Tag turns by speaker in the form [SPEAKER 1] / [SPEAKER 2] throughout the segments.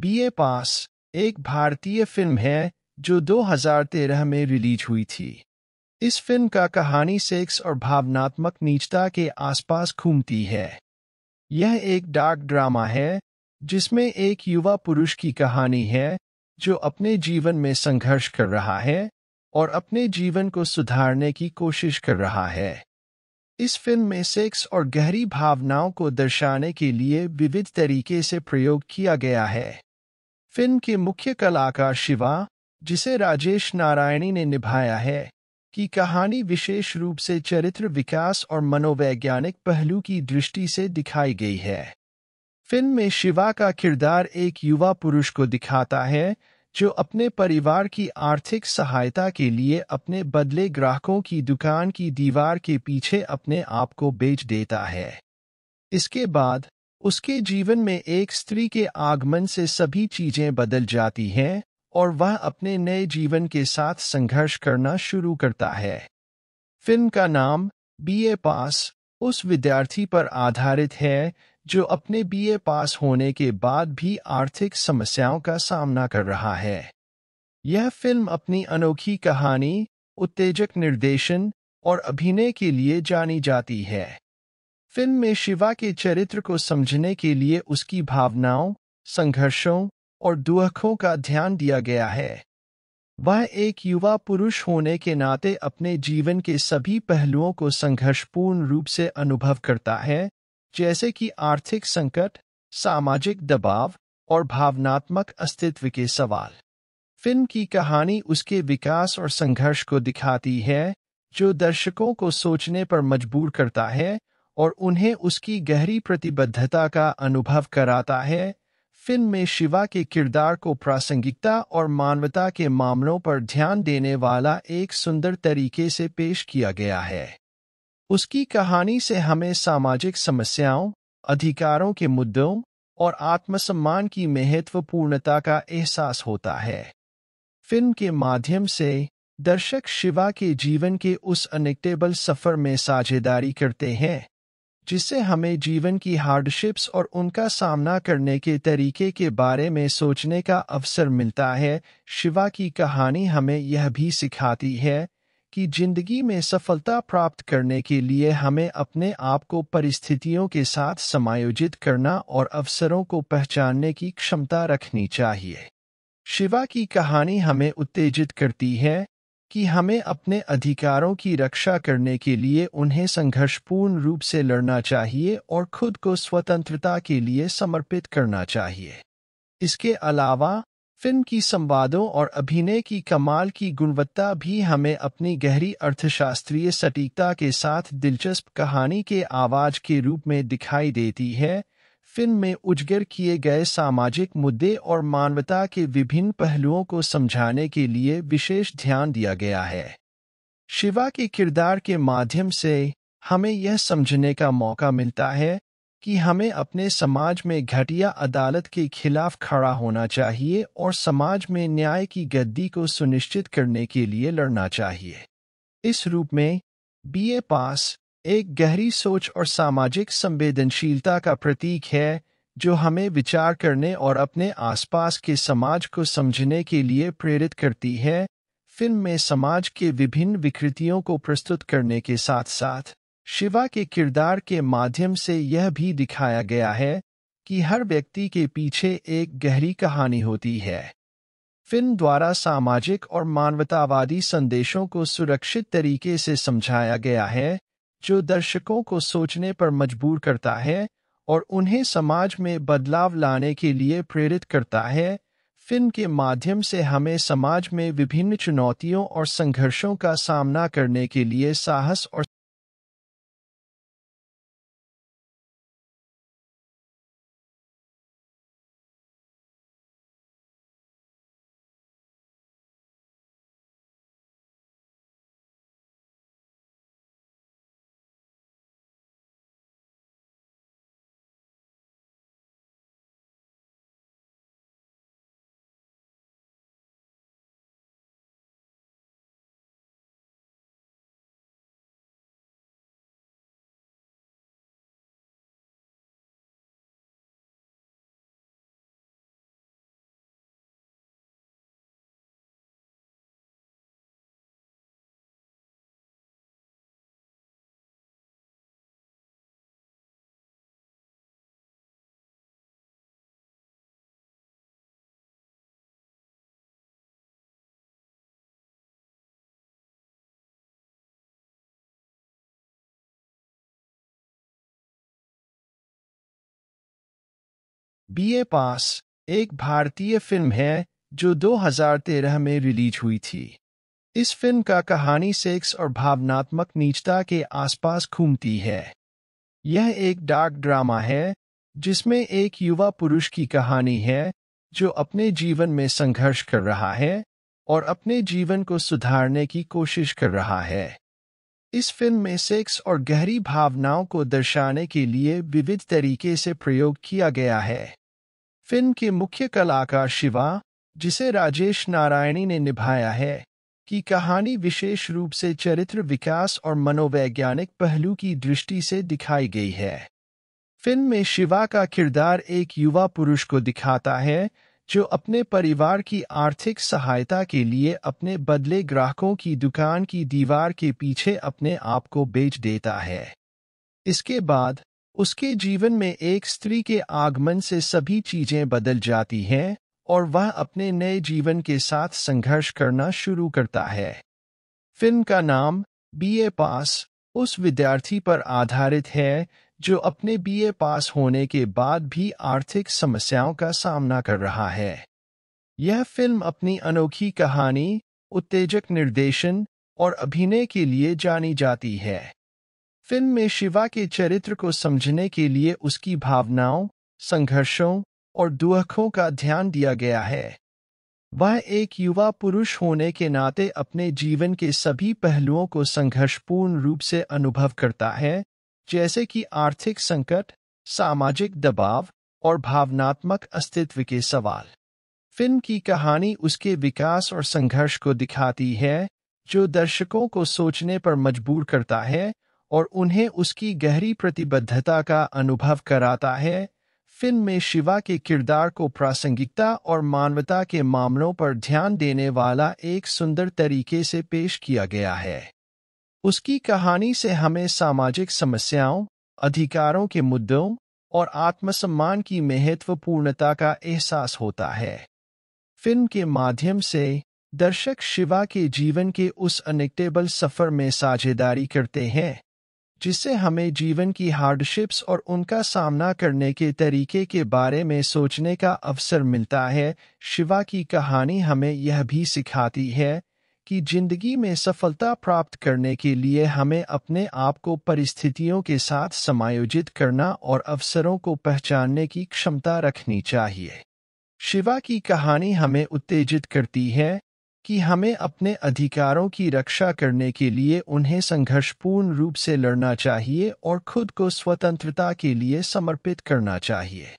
[SPEAKER 1] B ए पास एक भारतीय film है जो 2013 में रिलीज हुई थी इस फिल्म का कहानी सेक्स और भावनात्मक नीचता के आसपास घूमती है यह एक डार्क ड्रामा है जिसमें एक युवा पुरुष की कहानी है जो अपने जीवन में संघर्ष कर रहा है और अपने जीवन को सुधारने की कोशिश कर रहा है इस फिल्म में सेक्स और गहरी भावनाओं को दर्शाने के लिए विविध तरीके से प्रयोग किया गया है फिल्म के मुख्य कलाकार शिवा जिसे राजेश नारायणी ने निभाया है की कहानी विशेष रूप से चरित्र विकास और मनोवैज्ञानिक पहलू की दृष्टि से दिखाई गई है फिल्म में शिवा का किरदार एक युवा पुरुष को दिखाता है जो अपने परिवार की आर्थिक सहायता के लिए अपने बदले ग्राहकों की दुकान की दीवार के पीछे अपने आप को बेच देता है इसके बाद उसके जीवन में एक स्त्री के आगमन से सभी चीजें बदल जाती हैं और वह अपने नए जीवन के साथ संघर्ष करना शुरू करता है फिल्म का नाम बीए पास उस विद्यार्थी पर आधारित है जो अपने बीए पास होने के बाद भी आर्थिक समस्याओं का सामना कर रहा है यह फिल्म अपनी अनोखी कहानी उत्तेजक निर्देशन और अभिनय के लिए जानी जाती है फिल्म में शिवा के चरित्र को समझने के लिए उसकी भावनाओं संघर्षों और दुखों का ध्यान दिया गया है वह एक युवा पुरुष होने के नाते अपने जीवन के सभी पहलुओं को संघर्षपूर्ण रूप से अनुभव करता है जैसे कि आर्थिक संकट सामाजिक दबाव और भावनात्मक अस्तित्व के सवाल फिल्म की कहानी उसके विकास और संघर्ष को दिखाती है जो दर्शकों को सोचने पर मजबूर करता है और उन्हें उसकी गहरी प्रतिबद्धता का अनुभव कराता है फिल्म में शिवा के किरदार को प्रासंगिकता और मानवता के मामलों पर ध्यान देने वाला एक सुंदर तरीके से पेश किया गया है उसकी कहानी से हमें सामाजिक समस्याओं अधिकारों के मुद्दों और आत्मसम्मान की महत्वपूर्णता का एहसास होता है फिल्म के माध्यम से दर्शक शिवा के जीवन के उस अनिक्टेबल सफर में साझेदारी करते हैं जिससे हमें जीवन की हार्डशिप्स और उनका सामना करने के तरीके के बारे में सोचने का अवसर मिलता है शिवा की कहानी हमें यह भी सिखाती है कि जिंदगी में सफलता प्राप्त करने के लिए हमें अपने आप को परिस्थितियों के साथ समायोजित करना और अवसरों को पहचानने की क्षमता रखनी चाहिए शिवा की कहानी हमें उत्तेजित करती है कि हमें अपने अधिकारों की रक्षा करने के लिए उन्हें संघर्षपूर्ण रूप से लड़ना चाहिए और खुद को स्वतंत्रता के लिए समर्पित करना चाहिए इसके अलावा फिल्म की संवादों और अभिनय की कमाल की गुणवत्ता भी हमें अपनी गहरी अर्थशास्त्रीय सटीकता के साथ दिलचस्प कहानी के आवाज के रूप में दिखाई देती है फिल्म में उजगर किए गए सामाजिक मुद्दे और मानवता के विभिन्न पहलुओं को समझाने के लिए विशेष ध्यान दिया गया है शिवा के किरदार के माध्यम से हमें यह समझने का मौका मिलता है कि हमें अपने समाज में घटिया अदालत के खिलाफ खड़ा होना चाहिए और समाज में न्याय की गद्दी को सुनिश्चित करने के लिए लड़ना चाहिए इस रूप में बीए पास एक गहरी सोच और सामाजिक संवेदनशीलता का प्रतीक है जो हमें विचार करने और अपने आसपास के समाज को समझने के लिए प्रेरित करती है फिल्म में समाज के विभिन्न विकृतियों को प्रस्तुत करने के साथ साथ शिवा के किरदार के माध्यम से यह भी दिखाया गया है कि हर व्यक्ति के पीछे एक गहरी कहानी होती है फिल्म द्वारा सामाजिक और मानवतावादी संदेशों को सुरक्षित तरीके से समझाया गया है जो दर्शकों को सोचने पर मजबूर करता है और उन्हें समाज में बदलाव लाने के लिए प्रेरित करता है फिल्म के माध्यम से हमें समाज में विभिन्न चुनौतियों और संघर्षों का सामना करने के लिए साहस और बीए पास एक भारतीय फिल्म है जो 2013 में रिलीज हुई थी इस फिल्म का कहानी सेक्स और भावनात्मक नीचता के आसपास घूमती है यह एक डार्क ड्रामा है जिसमें एक युवा पुरुष की कहानी है जो अपने जीवन में संघर्ष कर रहा है और अपने जीवन को सुधारने की कोशिश कर रहा है इस फिल्म में सेक्स और गहरी भावनाओं को दर्शाने के लिए विविध तरीके से प्रयोग किया गया है फिल्म के मुख्य कलाकार शिवा जिसे राजेश नारायणी ने निभाया है की कहानी विशेष रूप से चरित्र विकास और मनोवैज्ञानिक पहलू की दृष्टि से दिखाई गई है फिल्म में शिवा का किरदार एक युवा पुरुष को दिखाता है जो अपने परिवार की आर्थिक सहायता के लिए अपने बदले ग्राहकों की दुकान की दीवार के पीछे अपने आप को बेच देता है इसके बाद उसके जीवन में एक स्त्री के आगमन से सभी चीजें बदल जाती हैं और वह अपने नए जीवन के साथ संघर्ष करना शुरू करता है फिल्म का नाम बीए पास उस विद्यार्थी पर आधारित है जो अपने बीए पास होने के बाद भी आर्थिक समस्याओं का सामना कर रहा है यह फिल्म अपनी अनोखी कहानी उत्तेजक निर्देशन और अभिनय के लिए जानी जाती है फिल्म में शिवा के चरित्र को समझने के लिए उसकी भावनाओं संघर्षों और दुखों का ध्यान दिया गया है वह एक युवा पुरुष होने के नाते अपने जीवन के सभी पहलुओं को संघर्षपूर्ण रूप से अनुभव करता है जैसे कि आर्थिक संकट सामाजिक दबाव और भावनात्मक अस्तित्व के सवाल फिल्म की कहानी उसके विकास और संघर्ष को दिखाती है जो दर्शकों को सोचने पर मजबूर करता है और उन्हें उसकी गहरी प्रतिबद्धता का अनुभव कराता है फिल्म में शिवा के किरदार को प्रासंगिकता और मानवता के मामलों पर ध्यान देने वाला एक सुंदर तरीके से पेश किया गया है उसकी कहानी से हमें सामाजिक समस्याओं अधिकारों के मुद्दों और आत्मसम्मान की महत्वपूर्णता का एहसास होता है फिल्म के माध्यम से दर्शक शिवा के जीवन के उस अनिक्टेबल सफर में साझेदारी करते हैं जिससे हमें जीवन की हार्डशिप्स और उनका सामना करने के तरीके के बारे में सोचने का अवसर मिलता है शिवा की कहानी हमें यह भी सिखाती है कि जिंदगी में सफलता प्राप्त करने के लिए हमें अपने आप को परिस्थितियों के साथ समायोजित करना और अवसरों को पहचानने की क्षमता रखनी चाहिए शिवा की कहानी हमें उत्तेजित करती है कि हमें अपने अधिकारों की रक्षा करने के लिए उन्हें संघर्षपूर्ण रूप से लड़ना चाहिए और खुद को स्वतंत्रता के लिए समर्पित करना चाहिए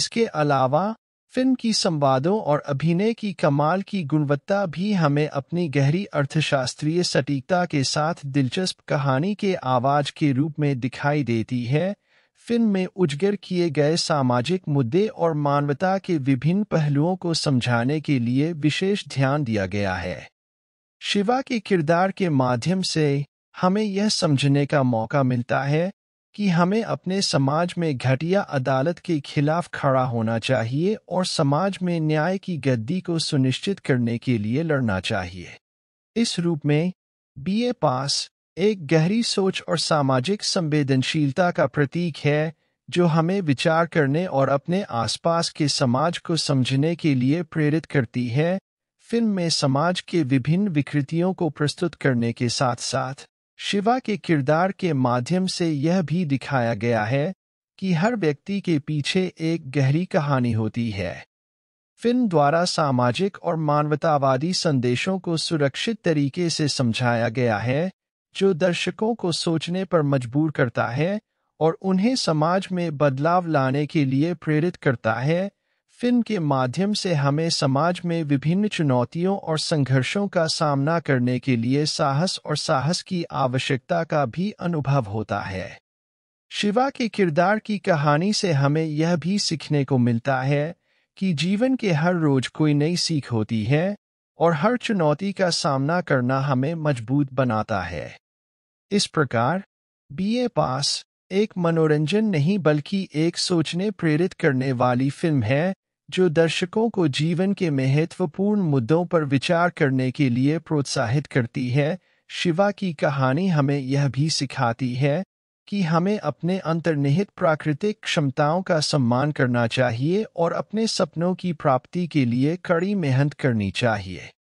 [SPEAKER 1] इसके अलावा फिल्म की संवादों और अभिनय की कमाल की गुणवत्ता भी हमें अपनी गहरी अर्थशास्त्रीय सटीकता के साथ दिलचस्प कहानी के आवाज के रूप में दिखाई देती है फिल्म में उजगर किए गए सामाजिक मुद्दे और मानवता के विभिन्न पहलुओं को समझाने के लिए विशेष ध्यान दिया गया है शिवा के किरदार के माध्यम से हमें यह समझने का मौका मिलता है कि हमें अपने समाज में घटिया अदालत के खिलाफ खड़ा होना चाहिए और समाज में न्याय की गद्दी को सुनिश्चित करने के लिए लड़ना चाहिए इस रूप में बीए पास एक गहरी सोच और सामाजिक संवेदनशीलता का प्रतीक है जो हमें विचार करने और अपने आसपास के समाज को समझने के लिए प्रेरित करती है फिल्म में समाज के विभिन्न विकृतियों को प्रस्तुत करने के साथ साथ शिवा के किरदार के माध्यम से यह भी दिखाया गया है कि हर व्यक्ति के पीछे एक गहरी कहानी होती है फिल्म द्वारा सामाजिक और मानवतावादी संदेशों को सुरक्षित तरीके से समझाया गया है जो दर्शकों को सोचने पर मजबूर करता है और उन्हें समाज में बदलाव लाने के लिए प्रेरित करता है फिल्म के माध्यम से हमें समाज में विभिन्न चुनौतियों और संघर्षों का सामना करने के लिए साहस और साहस की आवश्यकता का भी अनुभव होता है शिवा के किरदार की कहानी से हमें यह भी सीखने को मिलता है कि जीवन के हर रोज कोई नई सीख होती है और हर चुनौती का सामना करना हमें मजबूत बनाता है इस प्रकार बीए पास एक मनोरंजन नहीं बल्कि एक सोचने प्रेरित करने वाली फिल्म है जो दर्शकों को जीवन के महत्वपूर्ण मुद्दों पर विचार करने के लिए प्रोत्साहित करती है शिवा की कहानी हमें यह भी सिखाती है कि हमें अपने अंतर्निहित प्राकृतिक क्षमताओं का सम्मान करना चाहिए और अपने सपनों की प्राप्ति के लिए कड़ी मेहनत करनी चाहिए